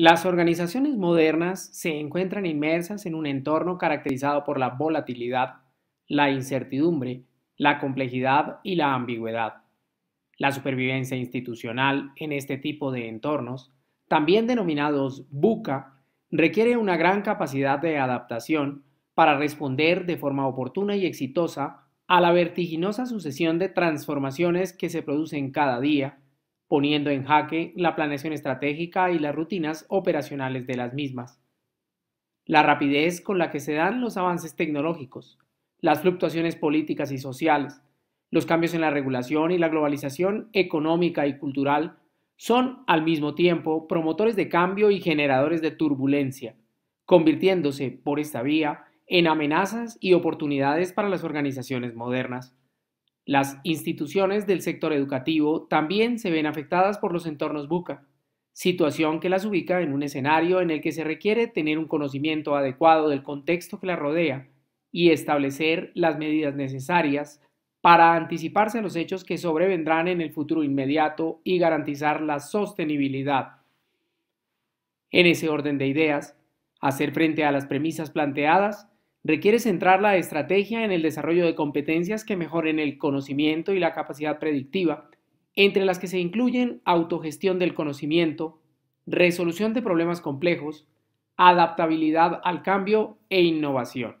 Las organizaciones modernas se encuentran inmersas en un entorno caracterizado por la volatilidad, la incertidumbre, la complejidad y la ambigüedad. La supervivencia institucional en este tipo de entornos, también denominados buca, requiere una gran capacidad de adaptación para responder de forma oportuna y exitosa a la vertiginosa sucesión de transformaciones que se producen cada día poniendo en jaque la planeación estratégica y las rutinas operacionales de las mismas. La rapidez con la que se dan los avances tecnológicos, las fluctuaciones políticas y sociales, los cambios en la regulación y la globalización económica y cultural son al mismo tiempo promotores de cambio y generadores de turbulencia, convirtiéndose por esta vía en amenazas y oportunidades para las organizaciones modernas. Las instituciones del sector educativo también se ven afectadas por los entornos buca, situación que las ubica en un escenario en el que se requiere tener un conocimiento adecuado del contexto que la rodea y establecer las medidas necesarias para anticiparse a los hechos que sobrevendrán en el futuro inmediato y garantizar la sostenibilidad. En ese orden de ideas, hacer frente a las premisas planteadas requiere centrar la estrategia en el desarrollo de competencias que mejoren el conocimiento y la capacidad predictiva, entre las que se incluyen autogestión del conocimiento, resolución de problemas complejos, adaptabilidad al cambio e innovación.